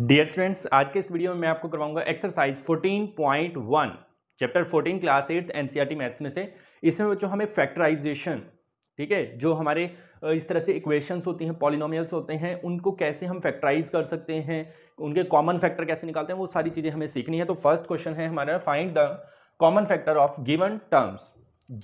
dear students आज के इस वीडियो में मैं आपको करवाऊंगा exercise 14.1 chapter 14 class eighth NCERT maths में से इसमें जो हमें फैक्टराइजेशन ठीक है जो हमारे इस तरह से इक्वेशंस होती हैं पॉलिनोमियल्स होते हैं उनको कैसे हम फैक्टराइज कर सकते हैं उनके कॉमन फैक्टर कैसे निकालते हैं वो सारी चीज़ें हमें सीखनी है तो फर्स्ट क्वेश्चन है हमारा find the common factor of given terms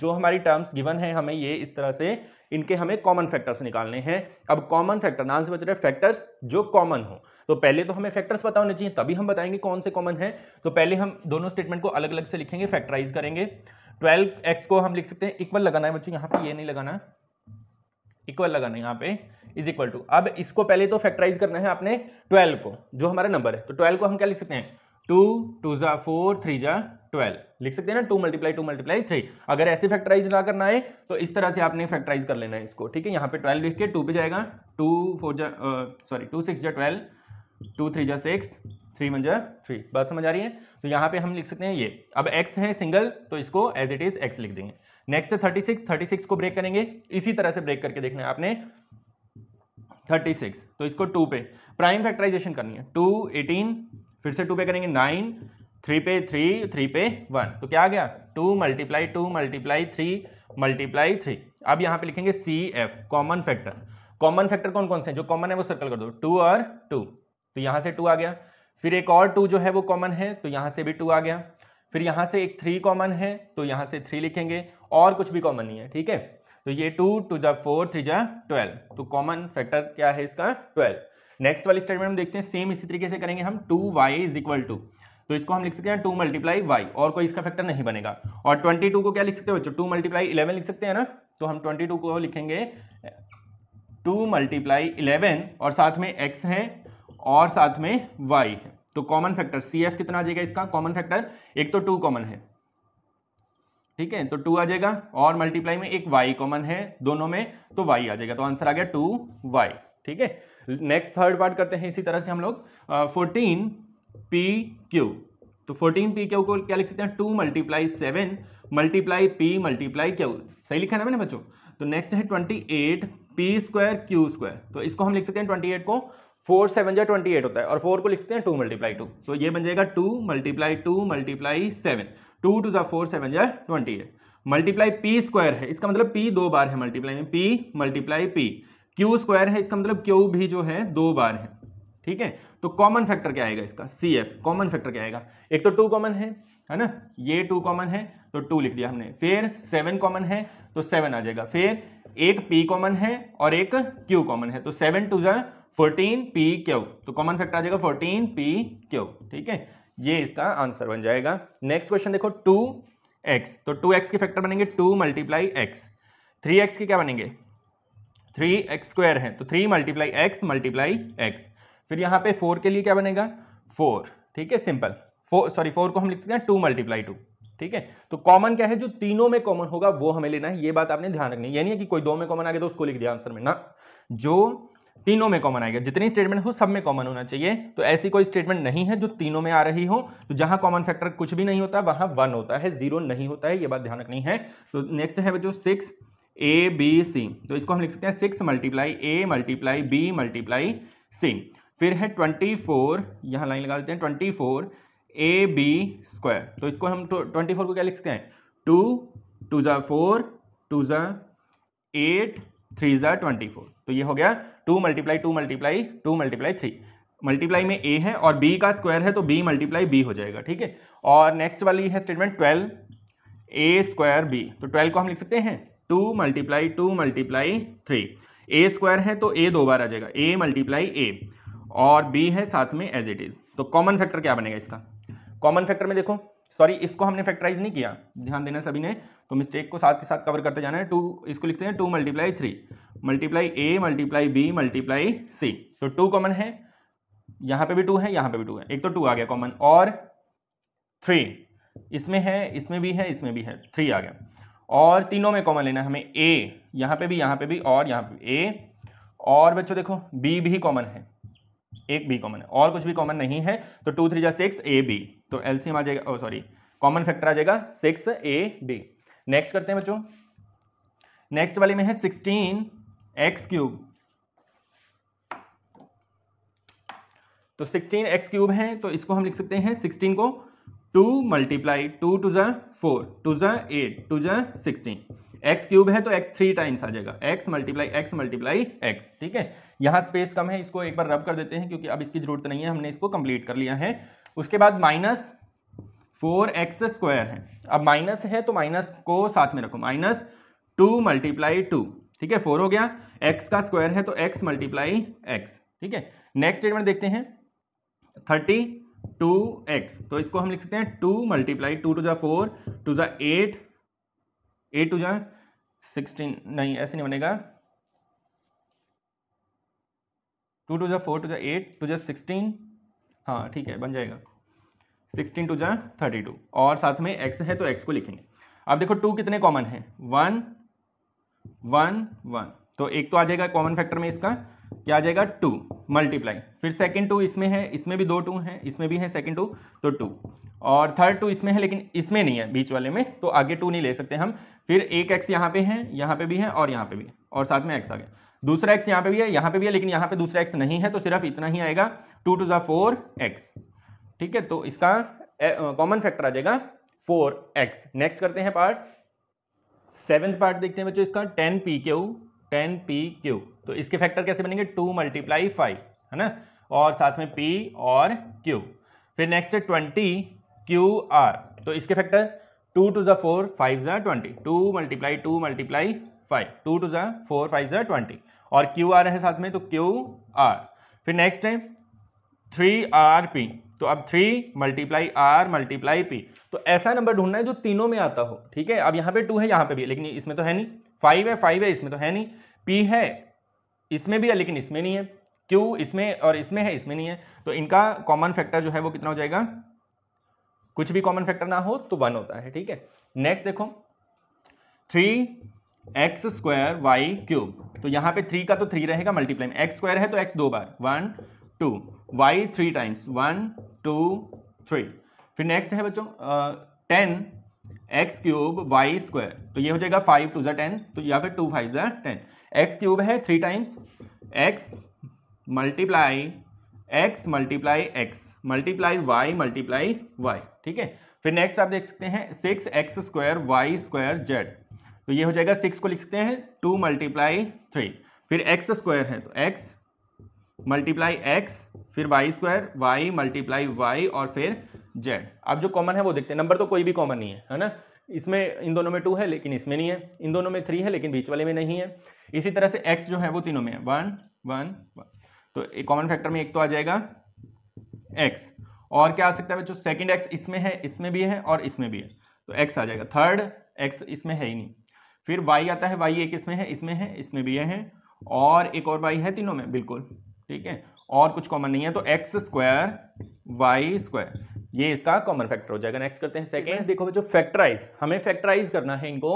जो हमारी टर्म्स गिवन है हमें ये इस तरह से इनके हमें कॉमन फैक्टर्स निकालने हैं अब कॉमन फैक्टर नाम से बच रहे फैक्टर्स जो कॉमन हो तो पहले तो हमें फैक्टर्स पता होने चाहिए तभी हम बताएंगे कौन से कॉमन है तो पहले हम दोनों स्टेटमेंट को अलग अलग से लिखेंगे फैक्टराइज करेंगे ट्वेल्व एक्स को हम लिख सकते हैं इक्वल लगाना है बच्चों यहाँ पे ये नहीं लगाना इक्वल लगाना यहाँ पे इज इक्वल टू अब इसको पहले तो फैक्टराइज करना है आपने ट्वेल्व को जो हमारा नंबर है तो ट्वेल्व को हम क्या लिख सकते हैं टू टू जा फोर थ्री जा ट्वेल्व लिख सकते हैं ना two multiply two multiply three अगर ऐसे फैक्टराइज ना करना है तो इस तरह से आपने फैक्टराइज कर लेना है इसको ठीक है यहाँ पे ट्वेल्व लिख के टू पे जाएगा टू फोर जा सॉरी टू सिक्स जा ट्वेल्व टू थ्री जा सिक्स थ्री मन जा थ्री बात समझ आ रही है तो यहाँ पे हम लिख सकते हैं ये अब एक्स है सिंगल तो इसको एज इट इज एक्स लिख देंगे next thirty six thirty six को ब्रेक करेंगे इसी तरह से ब्रेक करके देखना है आपने थर्टी सिक्स तो इसको टू पे प्राइम फैक्टराइजेशन करनी है टू एटीन फिर से टू पे करेंगे नाइन थ्री पे थ्री थ्री पे वन तो क्या आ गया two multiply two multiply three multiply three अब यहाँ पे लिखेंगे C F common factor common factor कौन कौन से हैं जो कॉमन है वो सर्कल कर दो टू और टू तो यहां से टू आ गया फिर एक और टू जो है वो कॉमन है तो यहां से भी टू आ गया फिर यहां से एक थ्री कॉमन है तो यहां से थ्री लिखेंगे और कुछ भी कॉमन नहीं है ठीक है तो ये टू टू जा फोर थ्री जा ट्वेल्व तो कॉमन फैक्टर क्या है इसका ट्वेल्व नेक्स्ट वाली स्टेटमेंट हम देखते हैं सेम इसी तरीके से करेंगे हम two Y is equal to तो इसको हम लिख सकते हैं टू मल्टीप्लाई वाई और कोई इसका फैक्टर नहीं बनेगा और ट्वेंटी टू को क्या लिख सकते हैं बच्चों टू मल्टीप्लाई इलेवन लिख सकते हैं ना तो हम ट्वेंटी टू को लिखेंगे टू मल्टीप्लाई इलेवन और साथ में एक्स है और साथ में वाई है तो कॉमन फैक्टर सी एफ कितना आ जाएगा इसका कॉमन फैक्टर एक तो टू कॉमन है ठीक है तो टू आ जाएगा और मल्टीप्लाई में एक वाई कॉमन है दोनों में तो वाई आ जाएगा तो आंसर आ गया टू वाई ठीक है नेक्स्ट थर्ड पार्ट करते हैं इसी तरह से हम लोग फोर्टीन पी क्यू तो फोर्टीन पी क्यू को क्या लिख सकते हैं two multiply seven multiply P multiply Q सही लिखा ना मैंने बच्चों तो नेक्स्ट है twenty eight P square Q square तो इसको हम लिख सकते हैं ट्वेंटी एट को फोर सेवन जो ट्वेंटी एट होता है और फोर को लिखते हैं टू मल्टीप्लाई टू तो ये बन जाएगा two multiply two multiply seven two two जो फोर सेवन जो twenty eight multiply P square है इसका मतलब पी दो बार है मल्टीप्लाई में P multiply P Q square है इसका मतलब क्यू भी जो है दो बार है ठीक है तो कॉमन फैक्टर क्या आएगा इसका सी एफ कॉमन फैक्टर क्या आएगा एक तो टू कॉमन है है ना ये टू कॉमन है तो टू लिख दिया हमने फिर सेवन कॉमन है तो सेवन आ जाएगा फिर एक पी कॉमन है और एक क्यू कॉमन है तो सेवन टू जो फोर्टीन पी क्यू तो कॉमन फैक्टर आ जाएगा फोर्टीन पी क्यू ठीक है ये इसका आंसर बन जाएगा नेक्स्ट क्वेश्चन देखो टू एक्स तो टू एक्स के फैक्टर बनेंगे two multiply X three X के क्या बनेंगे थ्री एक्स स्क्वायर है तो three multiply x multiply x फिर यहाँ पे फोर के लिए क्या बनेगा फोर ठीक है सिंपल फोर सॉरी फोर को हम लिख सकते हैं टू मल्टीप्लाई टू ठीक है तो कॉमन क्या है जो तीनों में कॉमन होगा वो हमें लेना है ये बात आपने ध्यान रखनी है यानी है कि कोई दो में कॉमन आ गया तो उसको लिख दिया आंसर में ना जो तीनों में कॉमन आएगा जितनी स्टेटमेंट हो सब में कॉमन होना चाहिए तो ऐसी कोई स्टेटमेंट नहीं है जो तीनों में आ रही हो तो जहां कॉमन फैक्टर कुछ भी नहीं होता वहां वन होता है जीरो नहीं होता है ये बात ध्यान रखनी है तो नेक्स्ट है जो सिक्स ए बी सी तो इसको हम लिख सकते हैं six multiply A multiply B multiply C फिर है ट्वेंटी फोर यहाँ लाइन लगा देते हैं twenty four A B square तो इसको हम ट्वेंटी फोर को क्या लिख सकते हैं टू टू ज़ा फोर टू ज़ा एट थ्री ज़ा ट्वेंटी फोर तो ये हो गया two multiply two multiply two multiply three multiply में ए है और बी का स्क्वायर है तो बी मल्टीप्लाई बी हो जाएगा ठीक है और नेक्स्ट वाली है statement twelve A square B तो ट्वेल्व को हम लिख सकते हैं two multiply two multiply three A square है तो ए दो बार आ जाएगा ए मल्टीप्लाई ए और बी है साथ में एज इट इज़ तो कॉमन फैक्टर क्या बनेगा इसका कॉमन फैक्टर में देखो सॉरी इसको हमने फैक्टराइज नहीं किया ध्यान देना सभी ने तो मिस्टेक को साथ के साथ कवर करते जाना है टू इसको लिखते हैं two multiply three multiply A multiply B multiply C तो टू कॉमन है यहाँ पे भी टू है यहाँ पे भी टू है एक तो टू आ गया कॉमन और थ्री इसमें है इसमें भी है इसमें भी है थ्री आ गया और तीनों में कॉमन लेना है हमें ए यहाँ पे भी यहाँ पे भी और यहाँ पे ए और बच्चों देखो बी भी कॉमन है एक बी कॉमन है और कुछ भी कॉमन नहीं है तो टू थ्री जा सिक्स ए बी तो एलसीएम आ जाएगा सॉरी कॉमन फैक्टर आ जाएगा सिक्स ए बी नेक्स्ट करते हैं बच्चों नेक्स्ट वाले में है सिक्सटीन एक्स क्यूब तो सिक्सटीन एक्स क्यूब है तो इसको हम लिख सकते हैं सिक्सटीन को टू मल्टीप्लाई टू टू ज़ा फोर टू ज़ा एट टू ज़ा सिक्सटीन एक्स क्यूब है तो एक्स थ्री टाइम्स आ जाएगा X multiply x multiply X ठीक है यहाँ स्पेस कम है इसको एक बार रब कर देते हैं क्योंकि अब इसकी जरूरत नहीं है हमने इसको कंप्लीट कर लिया है उसके बाद माइनस फोर एक्स स्क्वायर है अब माइनस है तो माइनस को साथ में रखो माइनस टू मल्टीप्लाई टू ठीक है फोर हो गया एक्स का स्क्वायर है तो एक्स मल्टीप्लाई एक्स ठीक है नेक्स्ट स्टेटमेंट देखते हैं थर्टी टू एक्स तो इसको हम लिख सकते हैं टू मल्टीप्लाई टू टू जो फोर टू जो एट ए टू जो है सिक्सटीन नहीं ऐसे नहीं बनेगा टू टू जो फोर टू जो एट टू जो सिक्सटीन हाँ ठीक है बन जाएगा सिक्सटीन टू जो थर्टी टू और साथ में एक्स है तो एक्स को लिखेंगे अब देखो टू कितने कॉमन है वन वन वन तो एक तो आ जाएगा कॉमन फैक्टर में इसका क्या आ जाएगा टू मल्टीप्लाई फिर सेकंड टू इसमें है इसमें भी दो टू हैं इसमें भी है सेकंड टू तो टू और थर्ड टू इसमें है लेकिन इसमें नहीं है बीच वाले में तो आगे टू नहीं ले सकते हम फिर एक एक्स यहाँ पे है यहाँ पे भी है और यहाँ पे भी है और साथ में एक्स आ गया दूसरा एक्स यहाँ पे भी है यहाँ पे भी है लेकिन यहाँ पे दूसरा एक्स नहीं है तो सिर्फ इतना ही आएगा टू टू ज़ा फोर एक्स ठीक है तो इसका कॉमन फैक्टर आ जाएगा फोर एक्स नेक्स्ट करते हैं पार्ट सेवेंथ पार्ट देखते हैं बच्चों इसका ten P Q ten P Q तो इसके फैक्टर कैसे बनेंगे टू मल्टीप्लाई फाइव है ना और साथ में पी और क्यू फिर नेक्स्ट है ट्वेंटी क्यू आर तो इसके फैक्टर टू टू ज फोर फाइव ज़ा twenty two multiply two multiply five two two ज फोर फाइव ज़ा ट्वेंटी और क्यू आर है साथ में तो क्यू आर फिर नेक्स्ट है थ्री आर पी तो अब three multiply R multiply P तो ऐसा नंबर ढूंढना है जो तीनों में आता हो ठीक है अब यहाँ पे टू है यहाँ पे भी लेकिन इसमें तो है नहीं फाइव है फाइव है इसमें तो है नहीं पी है इसमें भी है लेकिन इसमें नहीं है क्यू इसमें और इसमें है इसमें नहीं है तो इनका कॉमन फैक्टर जो है वो कितना हो जाएगा कुछ भी कॉमन फैक्टर ना हो तो वन होता है ठीक है नेक्स्ट देखो three x square y cube तो यहां पे थ्री का तो थ्री रहेगा मल्टीप्लाई में एक्स स्क्वायर है तो एक्स दो बार one two y three times one two three फिर नेक्स्ट है बच्चों ten x cube y square तो ये हो जाएगा फाइव टू ज़ा तो या फिर टू फाइव जेन टेन एक्स क्यूब है three times x multiply x multiply x multiply y multiply y ठीक है फिर नेक्स्ट आप देख सकते हैं six x square y square z तो ये हो जाएगा सिक्स को लिख सकते हैं टू मल्टीप्लाई थ्री फिर एक्स स्क्वायर है तो एक्स मल्टीप्लाई एक्स फिर y square y multiply y और फिर जेड अब जो कॉमन है वो देखते हैं नंबर तो कोई भी कॉमन नहीं है है ना इसमें इन दोनों में टू है लेकिन इसमें नहीं है इन दोनों में थ्री है लेकिन बीच वाले में नहीं है इसी तरह से एक्स जो है वो तीनों में है वन वन वन तो कॉमन फैक्टर में एक तो आ जाएगा एक्स और क्या आ सकता है बच्चों सेकंड एक्स इसमें है इसमें भी है और इसमें भी है तो एक्स आ जाएगा थर्ड एक्स इसमें है ही नहीं फिर वाई आता है वाई एक इसमें है इसमें है इसमें भी है और एक और वाई है तीनों में बिल्कुल ठीक है और कुछ कॉमन नहीं है तो एक्स स्क्वायर वाई स्क्वायर ये इसका कॉमन फैक्टर हो जाएगा नेक्स्ट करते हैं सेकेंड देखो बच्चों फैक्टराइज हमें फैक्टराइज करना है इनको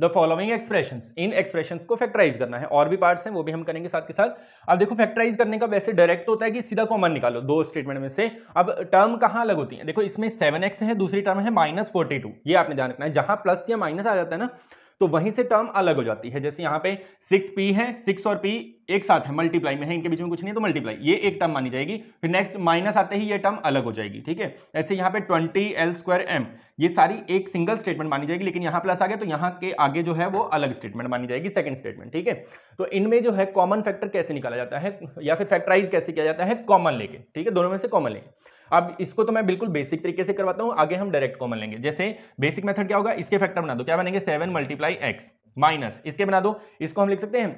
द फॉलोइंग एक्सप्रेशन इन एक्सप्रेशन को फैक्टराइज करना है और भी पार्ट्स हैं वो भी हम करेंगे साथ के साथ अब देखो फैक्टराइज करने का वैसे डायरेक्ट होता है कि सीधा कॉमन निकालो दो स्टेटमेंट में से अब टर्म कहाँ अलग होती है देखो इसमें सेवन एक्स है दूसरी टर्म है माइनस फोर्टी टू ये आपने ध्यान रखना है जहां प्लस या माइनस आ जाता है ना तो वहीं से टर्म अलग हो जाती है जैसे यहां पे सिक्स पी है सिक्स और पी एक साथ है मल्टीप्लाई में है इनके बीच में कुछ नहीं है तो मल्टीप्लाई ये एक टर्म मानी जाएगी फिर नेक्स्ट माइनस आते ही ये टर्म अलग हो जाएगी ठीक है ऐसे यहाँ पे ट्वेंटी एल स्क्वायर एम ये सारी एक सिंगल स्टेटमेंट मानी जाएगी लेकिन यहाँ प्लस आ गया तो यहाँ के आगे जो है वो अलग स्टेटमेंट मानी जाएगी सेकंड स्टेटमेंट ठीक है तो इनमें जो है कॉमन फैक्टर कैसे निकाला जाता है या फिर फैक्टराइज कैसे किया जाता है कॉमन लेके ठीक है दोनों में से कॉमन लेके अब इसको तो मैं बिल्कुल बेसिक तरीके से करवाता हूँ आगे हम डायरेक्ट कॉमन लेंगे जैसे बेसिक मेथड क्या होगा इसके फैक्टर बना दो क्या बनेंगे सेवन मल्टीप्लाई एक्स माइनस इसके बना दो इसको हम लिख सकते हैं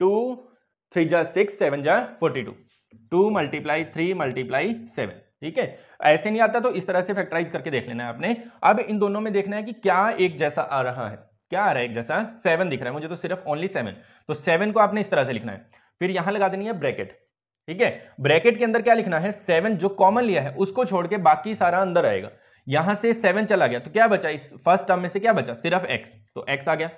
टू थ्री जा सिक्स सेवन जा forty two two multiply three multiply seven ठीक है ऐसे नहीं आता तो इस तरह से फैक्टराइज करके देख लेना है आपने अब इन दोनों में देखना है कि क्या एक जैसा आ रहा है क्या आ रहा है एक जैसा सेवन दिख रहा है मुझे तो सिर्फ ओनली सेवन तो सेवन को आपने इस तरह से लिखना है फिर यहां लगा देनी है ब्रैकेट ठीक है ब्रैकेट के अंदर क्या लिखना है सेवन जो कॉमन लिया है उसको छोड़ के बाकी सारा अंदर आएगा यहां से सेवन चला गया तो क्या बचा इस फर्स्ट टर्म में से क्या बचा सिर्फ एक्स तो एक्स आ गया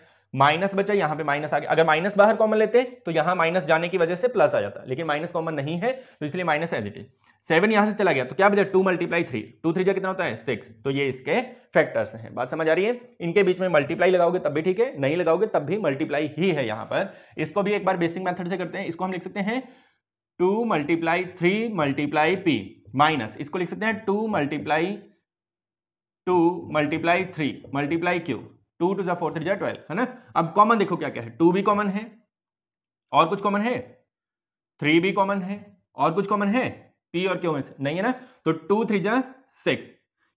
माइनस बचा यहां पे माइनस आ गया अगर माइनस बाहर कॉमन लेते तो यहां माइनस जाने की वजह से प्लस आ जाता लेकिन माइनस कॉमन नहीं है तो इसलिए minus as it is seven यहां से चला गया तो क्या बचा two multiply three two three जा कितना होता है सिक्स तो ये इसके फैक्टर्स हैं बात समझ आ रही है इनके बीच में मल्टीप्लाई लगाओगे तब भी ठीक है नहीं लगाओगे तब भी मल्टीप्लाई ही है यहाँ पर इसको भी एक बार बेसिक मैथड से करते हैं इसको हम लिख सकते हैं two multiply three multiply p minus इसको लिख सकते हैं two multiply two multiply three multiply q two two जै फोर थ्री जै ट्वेल्व है ना अब कॉमन देखो क्या क्या है टू भी कॉमन है और कुछ कॉमन है थ्री भी कॉमन है और कुछ कॉमन है पी और क्यू से नहीं है ना तो टू थ्री जै सिक्स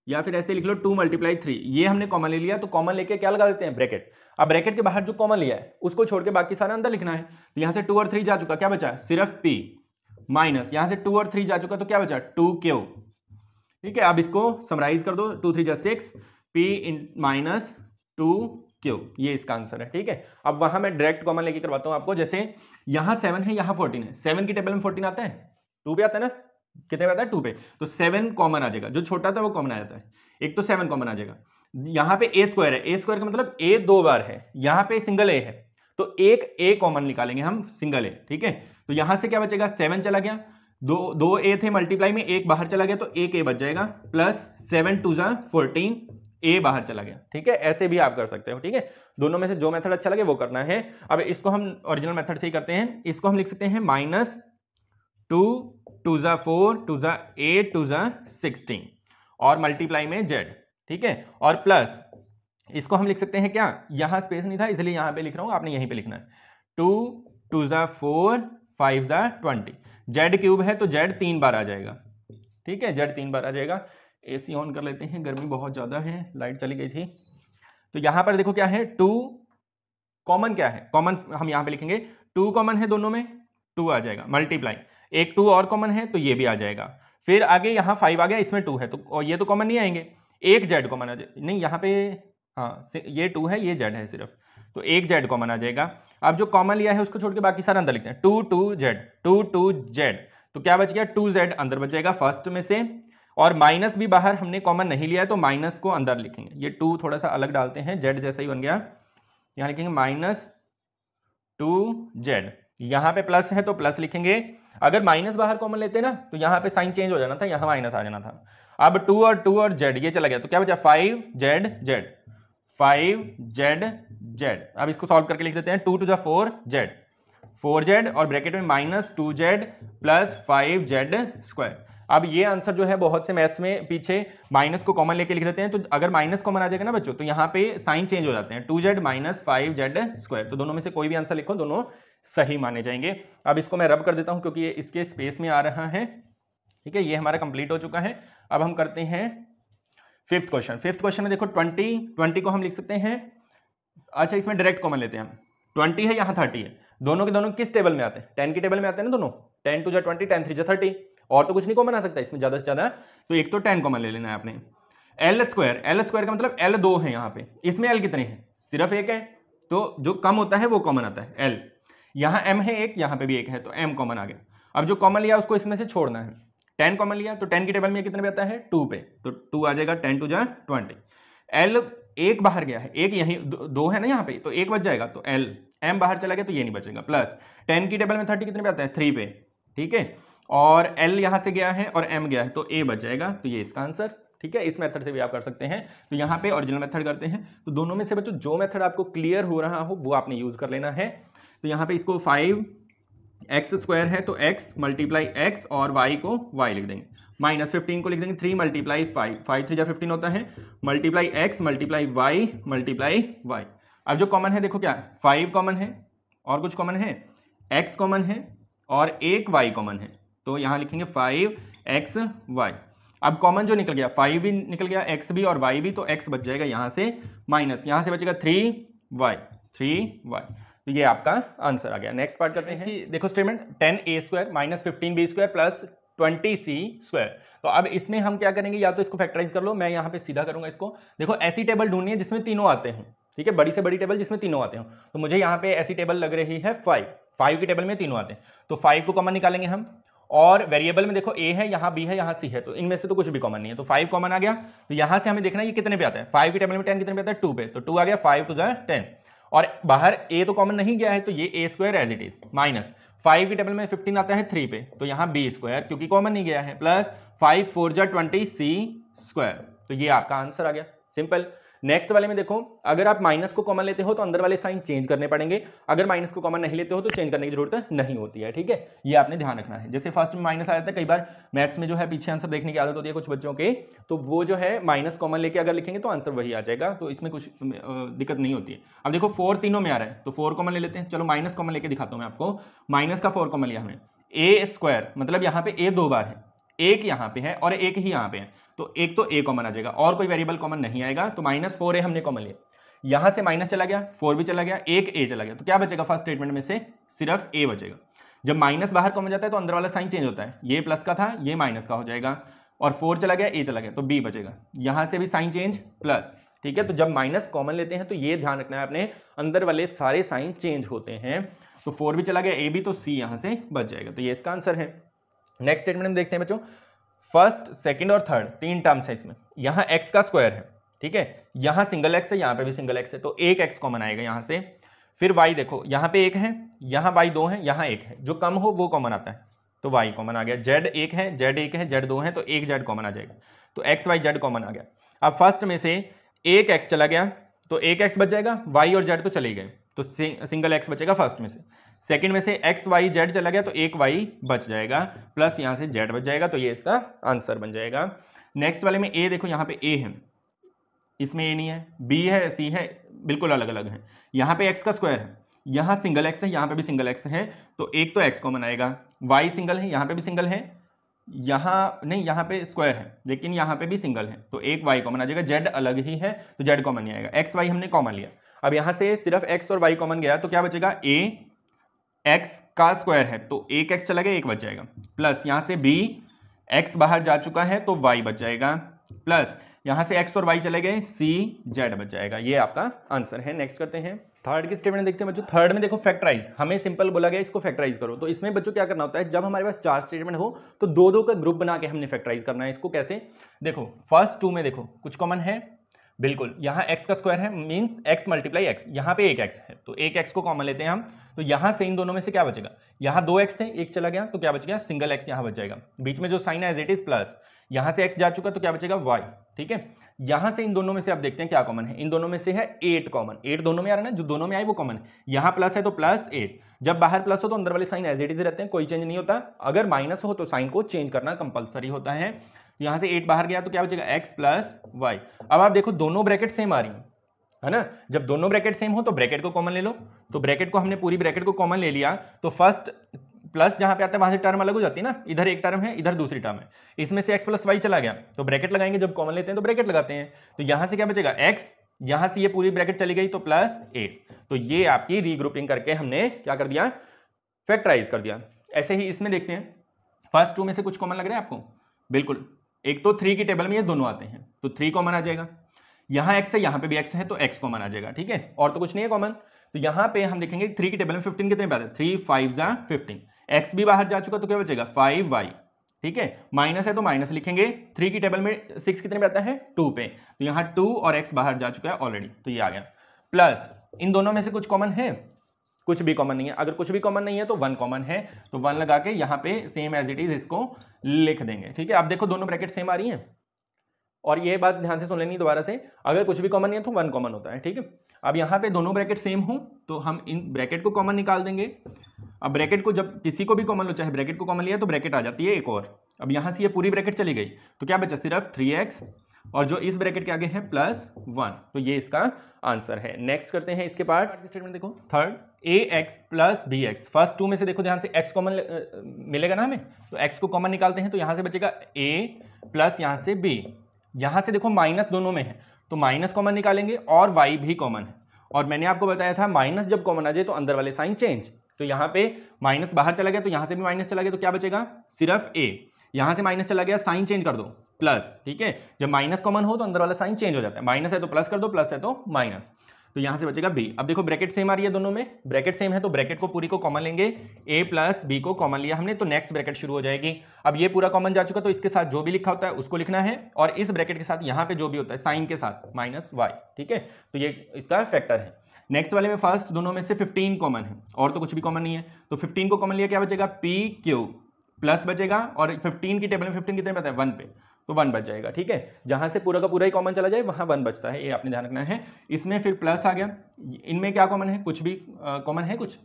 या फिर ऐसे लिख लो टू मल्टीप्लाई थ्री ये हमने कॉमन ले लिया तो कॉमन लेके क्या लगा देते हैं ब्रैकेट अब ब्रैकेट के बाहर जो कॉमन लिया है उसको छोड़ के बाकी सारा अंदर लिखना है तो से टू और थ्री जा चुका क्या बचा सिर्फ पी माइनस यहां से टू और थ्री जा चुका तो क्या बचा टू क्यू ठीक है अब इसको समराइज कर दो टू थ्री जा six p in minus two q ये इसका आंसर है ठीक है अब वहां मैं डायरेक्ट कॉमन लेके करवाता हूं आपको जैसे यहां सेवन है यहाँ फोर्टीन है सेवन की टेबल में फोर्टीन आता है टू पे आता है ना कितने पे आता है टू पे तो सेवन कॉमन आ जाएगा जो छोटा था वो कॉमन आ जाता है एक तो सेवन कॉमन आ जाएगा यहाँ पे ए स्क्वायर है ए स्क्वायर का मतलब ए दो बार है यहाँ पे सिंगल ए है तो एक ए कॉमन निकालेंगे हम सिंगल ए ठीक है तो यहां से क्या बचेगा सेवन चला गया दो दो ए थे मल्टीप्लाई में एक बाहर चला गया तो एक ए बच जाएगा प्लस सेवन टू जा फोर्टीन ए बाहर चला गया ठीक है ऐसे भी आप कर सकते हो ठीक है दोनों में से जो मेथड अच्छा लगे वो करना है अब इसको हम ओरिजिनल मेथड से ही करते हैं इसको हम लिख सकते हैं माइनस टू टू जा फोर टू जा एट टू जा सिक्सटीन और मल्टीप्लाई में जेड ठीक है और प्लस इसको हम लिख सकते हैं क्या यहां स्पेस नहीं था इसलिए यहां पर लिख रहा हूं आपने यहीं पर लिखना है टू टू जा फोर फाइव ज़ा ट्वेंटी जेड क्यूब है तो जेड तीन बार आ जाएगा ठीक है जेड तीन बार आ जाएगा एसी ऑन कर लेते हैं गर्मी बहुत ज़्यादा है लाइट चली गई थी तो यहाँ पर देखो क्या है टू कॉमन क्या है कॉमन हम यहाँ पे लिखेंगे टू कॉमन है दोनों में टू आ जाएगा मल्टीप्लाई एक टू और कॉमन है तो ये भी आ जाएगा फिर आगे यहाँ फाइव आ गया इसमें टू है तो और ये तो कॉमन नहीं आएंगे एक जेड कॉमन आ जाए नहीं यहाँ पे हाँ ये टू है ये जेड है सिर्फ तो एक जेड कॉमन आ जाएगा अब जो कॉमन लिया है उसको छोड़ के बाकी सारा अंदर लिखते हैं two two z two two z तो क्या बच गया टू जेड अंदर बच जाएगा फर्स्ट में से और माइनस भी बाहर हमने कॉमन नहीं लिया है तो माइनस को अंदर लिखेंगे ये टू थोड़ा सा अलग डालते हैं जेड जैसा ही बन गया यहां लिखेंगे माइनस टू जेड यहां पे प्लस है तो प्लस लिखेंगे अगर माइनस बाहर कॉमन लेते ना तो यहां पे साइन चेंज हो जाना था यहां माइनस आ जाना था अब टू और टू और जेड ये चला गया तो क्या बचा five z z five z z अब इसको सॉल्व करके लिख देते हैं टू टू जो फोर जेड फोर जेड और ब्रैकेट में minus two z plus five z square अब ये आंसर जो है बहुत से मैथ्स में पीछे माइनस को कॉमन लेके लिख देते हैं तो अगर माइनस कॉमन आ जाएगा ना बच्चों तो यहाँ पे साइन चेंज हो जाते हैं two z minus five z square तो दोनों में से कोई भी आंसर लिखो दोनों सही माने जाएंगे अब इसको मैं रब कर देता हूँ क्योंकि ये इसके स्पेस में आ रहा है ठीक है ये हमारा कंप्लीट हो चुका है अब हम करते हैं फिफ्थ क्वेश्चन फिफ्थ क्वेश्चन में देखो ट्वेंटी ट्वेंटी को हम लिख सकते हैं अच्छा इसमें डायरेक्ट कॉमन लेते हैं हम ट्वेंटी है यहाँ थर्टी है दोनों के दोनों किस टेबल में आते हैं टेन के टेबल में आते हैं ना दोनों टेन टू जो ट्वेंटी टेन थ्री जो थर्टी और तो कुछ नहीं कॉमन आ सकता इसमें ज़्यादा से ज़्यादा तो एक तो टेन कॉमन ले लेना है आपने एल स्क्वायर एल स्क्वायर का मतलब एल दो है यहाँ पे इसमें एल कितने हैं सिर्फ एक है तो जो कम होता है वो कॉमन आता है एल यहाँ एम है एक यहाँ पे भी एक है तो एम कॉमन आ गया अब जो कॉमन लिया उसको इसमें से छोड़ना है टेन कॉमन लिया तो टेन की टेबल में कितने पे आता है टू पे तो टू आ जाएगा टेन टू जो ट्वेंटी एल एक बाहर गया है एक यही दो है ना यहाँ पे तो एक बच जाएगा तो एल एम बाहर चला गया तो ये नहीं बचेगा प्लस टेन की टेबल में थर्टी कितने पे आता है थ्री पे ठीक है और एल यहां से गया है और एम गया है तो ए बच जाएगा तो ये इसका आंसर ठीक है इस मेथड से भी आप कर सकते हैं तो यहाँ पे ओरिजिनल मेथड करते हैं तो दोनों में से बच्चों जो मेथड आपको क्लियर हो रहा हो वो आपने यूज कर लेना है तो यहाँ पे इसको फाइव एक्स स्क्वायर है तो एक्स मल्टीप्लाई एक्स और वाई को वाई लिख देंगे माइनस फिफ्टीन को लिख देंगे three multiply five five three जब फिफ्टीन होता है multiply x multiply y multiply y अब जो कॉमन है देखो क्या फाइव कॉमन है और कुछ कॉमन है एक्स कॉमन है और एक वाई कॉमन है तो यहाँ लिखेंगे फाइव एक्स वाई अब कॉमन जो निकल गया फाइव भी निकल गया एक्स भी और वाई भी तो एक्स बच जाएगा यहाँ से माइनस यहाँ से बचेगा थ्री वाई थ्री वाई तो ये आपका आंसर आ गया नेक्स्ट पार्ट करते हैं कि देखो statement ten a square minus fifteen b square plus twenty c square तो अब इसमें हम क्या करेंगे या तो इसको फैक्टराइज कर लो मैं यहाँ पे सीधा करूँगा इसको देखो ऐसी टेबल ढूंढनी है जिसमें तीनों आते हैं ठीक है बड़ी से बड़ी टेबल जिसमें तीनों आते हो तो मुझे यहाँ पे ऐसी टेबल लग रही है फाइव फाइव की टेबल में तीनों आते हैं तो फाइव को कॉमन निकालेंगे हम और वेरिएबल में देखो ए है यहाँ बी है यहाँ सी है तो इनमें से तो कुछ भी कॉमन नहीं है तो फाइव कॉमन आ गया तो यहाँ से हमें देखना है ये कितने पे आता है फाइव की टेबल में टेन कितने पे आता है टू पे तो टू आ गया फाइव टू जो है टेन और बाहर ए तो कॉमन नहीं गया है तो ये a square as it is minus five की टेबल में फिफ्टीन आता है थ्री पे तो यहाँ बी स्क्वायर क्योंकि कॉमन नहीं गया है प्लस फाइव फोर जा ट्वेंटी सी स्क्वायर तो ये आपका आंसर आ गया सिंपल नेक्स्ट वाले में देखो अगर आप माइनस को कॉमन लेते हो तो अंदर वाले साइन चेंज करने पड़ेंगे अगर माइनस को कॉमन नहीं लेते हो तो चेंज करने की जरूरत नहीं होती है ठीक है ये आपने ध्यान रखना है जैसे फर्स्ट में माइनस आ जाता है कई बार मैथ्स में जो है पीछे आंसर देखने की आदत होती है कुछ बच्चों के तो वो जो है माइनस कॉमन लेके अगर लिखेंगे तो आंसर वही आ जाएगा तो इसमें कुछ दिक्कत नहीं होती है अब देखो फोर तीनों में आ रहा है तो फोर कॉमन ले लेते हैं चलो माइनस कॉमन लेके दिखाता हूँ मैं आपको माइनस का फोर कॉमन लिया हमें ए स्क्वायर मतलब यहाँ पे ए दो बार है एक यहां पे है और एक ही यहां पे है तो एक तो ए कॉमन आ जाएगा और कोई वेरिएबल कॉमन नहीं आएगा तो माइनस फोर ए हमने कॉमन लिया यहां से माइनस चला गया फोर भी चला गया एक ए चला गया तो क्या बचेगा फर्स्ट स्टेटमेंट में से सिर्फ ए बचेगा जब माइनस बाहर कॉमन जाता है तो अंदर वाला साइन चेंज होता है ये प्लस का था ये माइनस का हो जाएगा और फोर चला गया ए चला गया तो बी बचेगा यहां से भी साइन चेंज प्लस ठीक है तो जब माइनस कॉमन लेते हैं तो ये ध्यान रखना है अपने अंदर वाले सारे साइन चेंज होते हैं तो फोर भी चला गया ए भी तो सी यहां से बच जाएगा तो ये इसका आंसर है नेक्स्ट स्टेटमेंट देखते हैं बच्चों फर्स्ट सेकंड और थर्ड तीन टर्म्स है इसमें यहां एक्स का स्क्वायर है ठीक है यहां सिंगल एक्स है यहां पे भी सिंगल एक्स है तो एक एक्स कॉमन आएगा यहां से फिर वाई देखो यहाँ पे एक है यहाँ वाई दो है यहाँ एक है जो कम हो वो कॉमन आता है तो वाई कॉमन आ गया जेड एक है जेड एक है जेड दो है तो एक जेड कॉमन आ जाएगा तो एक्स वाई जेड कॉमन आ गया अब फर्स्ट में से एक एक्स चला गया तो एक एक्स बच जाएगा वाई और जेड तो चले गए तो सिंगल एक्स बचेगा फर्स्ट में से सेकंड में से एक्स वाई जेड चला गया तो एक वाई बच जाएगा प्लस यहाँ से जेड बच जाएगा तो ये इसका आंसर बन जाएगा नेक्स्ट वाले में ए देखो यहाँ पे ए है इसमें ए नहीं है बी है सी है बिल्कुल अलग अलग है यहाँ पे एक्स का स्क्वायर है यहाँ सिंगल एक्स है यहाँ पे भी सिंगल एक्स है तो एक तो एक्स कॉमन आएगा वाई सिंगल है यहाँ पे भी सिंगल है यहाँ नहीं यहाँ पे स्क्वायर है लेकिन यहाँ पे भी सिंगल है तो एक वाई कॉमन आ जाएगा जेड अलग ही है तो जेड कॉमन नहीं आएगा एक्स वाई हमने कॉमन लिया अब यहाँ से सिर्फ एक्स और वाई कॉमन गया तो क्या बचेगा ए एक्स का स्क्वायर है तो एक एक्स चला गया एक बच जाएगा प्लस यहाँ से बी एक्स बाहर जा चुका है तो वाई बच जाएगा प्लस यहाँ से एक्स और वाई चले गए सी जेड बच जाएगा ये आपका आंसर है नेक्स्ट करते हैं थर्ड की स्टेटमेंट देखते हैं बच्चों थर्ड में देखो फैक्टराइज हमें सिंपल बोला गया इसको फैक्टराइज करो तो इसमें बच्चों क्या करना होता है जब हमारे पास चार स्टेटमेंट हो तो दो दो का ग्रुप बना के हमने फैक्टराइज करना है इसको कैसे देखो फर्स्ट टू में देखो कुछ कॉमन है बिल्कुल यहाँ एक्स का स्क्वायर है मीन्स एक्स मल्टीप्लाई एक्स यहाँ पे एक एक्स है तो एक एक्स को कॉमन लेते हैं हम तो यहाँ से इन दोनों में से क्या बचेगा यहाँ दो एक्स थे एक चला गया तो क्या बच गया सिंगल एक्स यहाँ बच जाएगा बीच में जो साइन है एज इट इज प्लस यहाँ से एक्स जा चुका तो क्या बचेगा वाई ठीक है यहाँ से इन दोनों में से आप देखते हैं क्या कॉमन है इन दोनों में से है एट कॉमन एट दोनों में आ रहा है ना जो दोनों में आई वो कॉमन है यहाँ प्लस है तो प्लस एट जब बाहर प्लस हो तो अंदर वाले साइन एज इट इज रहते हैं कोई चेंज नहीं होता अगर माइनस हो तो साइन को चेंज करना कंपलसरी होता है यहां से एट बाहर गया तो क्या बचेगा एक्स प्लस वाई अब आप देखो दोनों ब्रैकेट सेम आ रही है है ना जब दोनों ब्रैकेट सेम हो तो ब्रैकेट को कॉमन ले लो तो ब्रैकेट को हमने पूरी ब्रैकेट को कॉमन ले लिया तो फर्स्ट प्लस जहां पे आता है वहां से टर्म अलग हो जाती है ना इधर एक टर्म है इधर दूसरी टर्म है इसमें से एक्स प्लस वाई चला गया तो ब्रैकेट लगाएंगे जब कॉमन लेते हैं तो ब्रैकेट लगाते हैं तो यहां से क्या बचेगा एक्स यहां से ये पूरी ब्रैकेट चली गई तो प्लस एट तो ये आपकी रीग्रुपिंग करके हमने क्या कर दिया फैक्टराइज कर दिया ऐसे ही इसमें देखते हैं फर्स्ट टू में से कुछ कॉमन लग रहा है आपको बिल्कुल एक तो थ्री की टेबल में ये दोनों आते हैं तो थ्री कॉमन आ जाएगा यहाँ एक्स है यहाँ पे भी एक्स है तो एक्स कॉमन आ जाएगा ठीक है और तो कुछ नहीं है कॉमन तो यहाँ पे हम देखेंगे थ्री की टेबल में फिफ्टीन कितने पाते थ्री फाइव जा फिफ्टीन एक्स भी बाहर जा चुका तो क्या बचेगा फाइव वाई ठीक है माइनस है तो माइनस लिखेंगे थ्री की टेबल में सिक्स कितने पे आता है टू पे तो यहाँ टू और एक्स बाहर जा चुका है ऑलरेडी तो ये आ गया प्लस इन दोनों में से कुछ कॉमन है कुछ भी कॉमन नहीं है अगर कुछ भी कॉमन नहीं है तो वन कॉमन है तो वन लगा के यहाँ पे सेम एज इट इज इसको लिख देंगे ठीक है आप देखो दोनों ब्रैकेट सेम आ रही हैं और ये बात ध्यान से सुन लेनी दोबारा से अगर कुछ भी कॉमन नहीं है तो वन कॉमन होता है ठीक है अब यहाँ पे दोनों ब्रैकेट सेम हो तो हम इन ब्रैकेट को कॉमन निकाल देंगे अब ब्रैकेट को जब किसी को भी कॉमन लो चाहे ब्रैकेट को कॉमन लिया तो ब्रैकेट आ जाती है एक और अब यहाँ से ये पूरी ब्रैकेट चली गई तो क्या बचा सिर्फ थ्री एक्स और जो इस ब्रैकेट के आगे है प्लस वन तो ये इसका आंसर है नेक्स्ट करते हैं इसके पार्ट स्टेटमेंट देखो third a x plus b x first two में से देखो ध्यान से एक्स कॉमन मिलेगा ना हमें तो एक्स को कॉमन निकालते हैं तो यहाँ से बचेगा ए प्लस यहाँ से बी यहाँ से देखो माइनस दोनों में है तो माइनस कॉमन निकालेंगे और वाई भी कॉमन है और मैंने आपको बताया था माइनस जब कॉमन आ जाए तो अंदर वाले साइन चेंज तो यहाँ पे माइनस बाहर चला गया तो यहाँ से भी माइनस चला गया तो क्या बचेगा सिर्फ ए यहाँ से माइनस चला गया साइन चेंज कर दो प्लस ठीक है जब माइनस कॉमन हो तो अंदर वाला साइन चेंज हो जाता है माइनस है तो प्लस कर दो प्लस है तो माइनस तो यहां से बचेगा बी अब देखो ब्रैकेट सेम आ रही है दोनों में ब्रैकेट सेम है तो ब्रैकेट को पूरी को कॉमन लेंगे ए प्लस बी को कॉमन लिया हमने तो नेक्स्ट ब्रैकेट शुरू हो जाएगी अब ये पूरा कॉमन जा चुका तो इसके साथ जो भी लिखा होता है उसको लिखना है और इस ब्रैकेट के साथ यहां पे जो भी होता है साइन के साथ माइनस वाई ठीक है तो ये इसका फैक्टर है नेक्स्ट वाले में फर्स्ट दोनों में से फिफ्टीन कॉमन है और तो कुछ भी कॉमन नहीं है तो फिफ्टीन को कॉमन लिया क्या बचेगा पी क्यू प्लस बचेगा और फिफ्टीन की टेबल में फिफ्टीन कितने बताए वन पे तो वन बच जाएगा ठीक है जहां से पूरा का पूरा ही कॉमन चला जाए वहां वन बचता है ये आपने ध्यान रखना है इसमें फिर प्लस आ गया इनमें क्या कॉमन है कुछ भी कॉमन है कुछ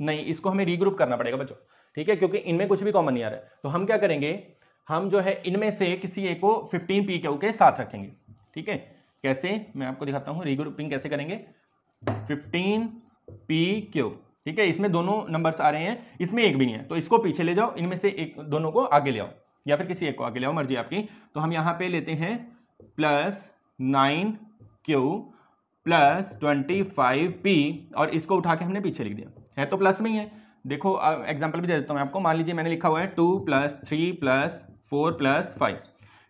नहीं इसको हमें रीग्रुप करना पड़ेगा बच्चों ठीक है क्योंकि इनमें कुछ भी कॉमन नहीं आ रहा है तो हम क्या करेंगे हम जो है इनमें से किसी एक को फिफ्टीन पी क्यू के साथ रखेंगे ठीक है कैसे मैं आपको दिखाता हूँ रीग्रुपिंग कैसे करेंगे फिफ्टीन पी क्यू ठीक है इसमें दोनों नंबर्स आ रहे हैं इसमें एक भी नहीं है तो इसको पीछे ले जाओ इनमें से एक दोनों को आगे ले आओ या फिर किसी एक को आगे ले मर्जी आपकी तो हम यहाँ पे लेते हैं plus nine q plus twenty five p और इसको उठा के हमने पीछे लिख दिया है तो प्लस में ही है देखो एग्जाम्पल भी दे देता हूँ मैं आपको मान लीजिए मैंने लिखा हुआ है two plus three plus four plus five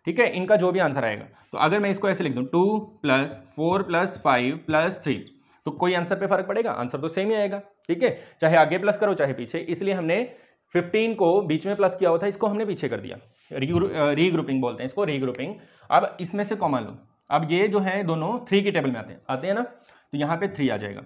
ठीक है इनका जो भी आंसर आएगा तो अगर मैं इसको ऐसे लिख दूँ two plus four plus five plus three तो कोई आंसर पे फर्क पड़ेगा आंसर तो सेम ही आएगा ठीक है चाहे आगे प्लस करो चाहे पीछे इसलिए हमने 15 को बीच में प्लस किया हुआ था इसको हमने पीछे कर दिया रीग्रुपिंग बोलते हैं इसको रीग्रुपिंग अब इसमें से कॉमन लो अब ये जो है दोनों थ्री के टेबल में आते हैं आते हैं ना तो यहाँ पे थ्री आ जाएगा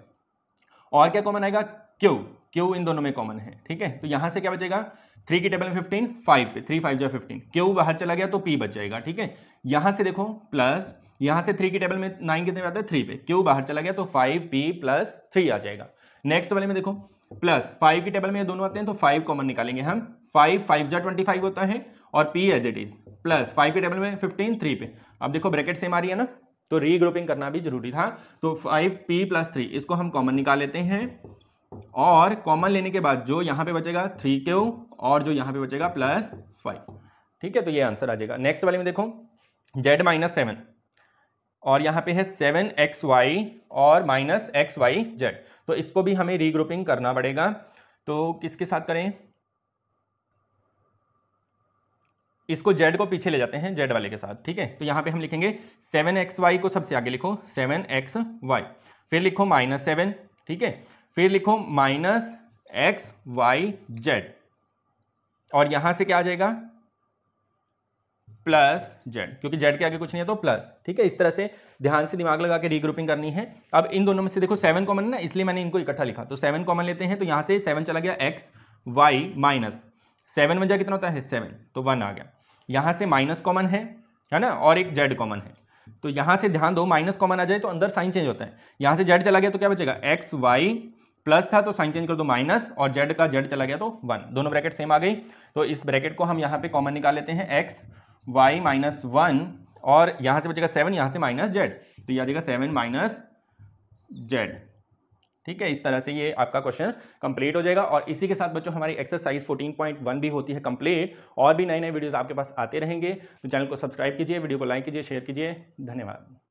और क्या कॉमन आएगा क्यू क्यू इन दोनों में कॉमन है ठीक है तो यहाँ से क्या बचेगा थ्री के टेबल में फिफ्टीन फाइव पे थ्री फाइव जो फिफ्टीन क्यू बाहर चला गया तो पी बच जाएगा ठीक है यहाँ से देखो प्लस यहाँ से थ्री के टेबल में नाइन कितने आता है थ्री पे क्यू बाहर चला गया तो फाइव पी प्लस थ्री आ जाएगा नेक्स्ट वाले में देखो प्लस फाइव की टेबल में ये दोनों आते हैं तो फाइव कॉमन निकालेंगे हम फाइव फाइव जा ट्वेंटी फाइव होता है और p as it is plus five के टेबल में फिफ्टीन थ्री पे अब देखो ब्रैकेट सेम आ रही है ना तो रीग्रुपिंग करना भी जरूरी था तो फाइव पी प्लस थ्री इसको हम कॉमन निकाल लेते हैं और कॉमन लेने के बाद जो यहाँ पे बचेगा थ्री क्यू और जो यहाँ पे बचेगा प्लस फाइव ठीक है तो ये आंसर आ जाएगा नेक्स्ट वाले में देखो जेड माइनस सेवन और यहाँ पे है सेवन एक्स वाई और माइनस एक्स वाई जेड तो इसको भी हमें रीग्रुपिंग करना पड़ेगा तो किसके साथ करें इसको जेड को पीछे ले जाते हैं जेड वाले के साथ ठीक है तो यहाँ पे हम लिखेंगे सेवन एक्स वाई को सबसे आगे लिखो सेवन एक्स वाई फिर लिखो माइनस सेवन ठीक है फिर लिखो माइनस एक्स वाई जेड और यहाँ से क्या आ जाएगा प्लस जेड क्योंकि जेड के आगे कुछ नहीं है तो प्लस ठीक है इस तरह से ध्यान से दिमाग लगा के रीग्रुपिंग करनी है अब इन दोनों में से देखो सेवन कॉमन है ना इसलिए मैंने इनको इकट्ठा लिखा तो सेवन कॉमन लेते हैं तो यहाँ से सेवन चला गया एक्स वाई माइनस सेवन में जा कितना होता है सेवन तो वन आ गया यहाँ से माइनस कॉमन है है ना और एक जेड कॉमन है तो यहाँ से ध्यान दो माइनस कॉमन आ जाए तो अंदर साइन चेंज होता है यहाँ से जेड चला गया तो क्या बचेगा एक्स वाई प्लस था तो साइन चेंज कर दो माइनस और जेड का जेड चला गया तो वन दोनों ब्रैकेट सेम आ गई तो इस ब्रैकेट को हम यहाँ पे कॉमन निकाल लेते हैं एक्स वाई माइनस वन और यहाँ से बचेगा सेवन यहाँ से माइनस जेड तो यह आ जाएगा सेवन माइनस जेड ठीक है इस तरह से ये आपका क्वेश्चन कंप्लीट हो जाएगा और इसी के साथ बच्चों हमारी एक्सरसाइज 14.1 भी होती है कंप्लीट और भी नए नए वीडियोस आपके पास आते रहेंगे तो चैनल को सब्सक्राइब कीजिए वीडियो को लाइक कीजिए शेयर कीजिए धन्यवाद